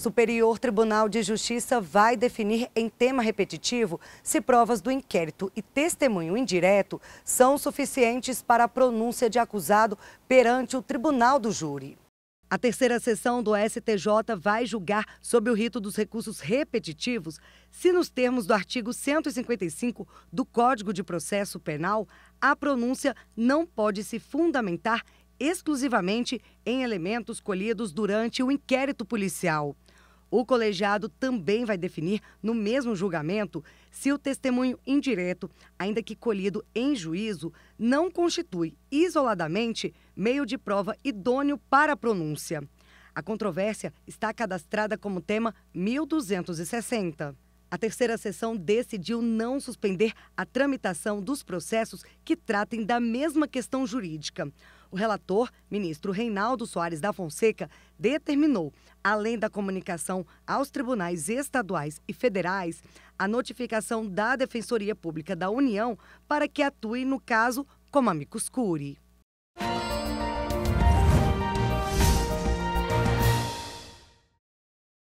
Superior Tribunal de Justiça vai definir em tema repetitivo se provas do inquérito e testemunho indireto são suficientes para a pronúncia de acusado perante o tribunal do júri. A terceira sessão do STJ vai julgar sobre o rito dos recursos repetitivos se, nos termos do artigo 155 do Código de Processo Penal, a pronúncia não pode se fundamentar exclusivamente em elementos colhidos durante o inquérito policial. O colegiado também vai definir, no mesmo julgamento, se o testemunho indireto, ainda que colhido em juízo, não constitui isoladamente meio de prova idôneo para a pronúncia. A controvérsia está cadastrada como tema 1260. A terceira sessão decidiu não suspender a tramitação dos processos que tratem da mesma questão jurídica. O relator, ministro Reinaldo Soares da Fonseca, determinou, além da comunicação aos tribunais estaduais e federais, a notificação da Defensoria Pública da União para que atue no caso como amicus curiae.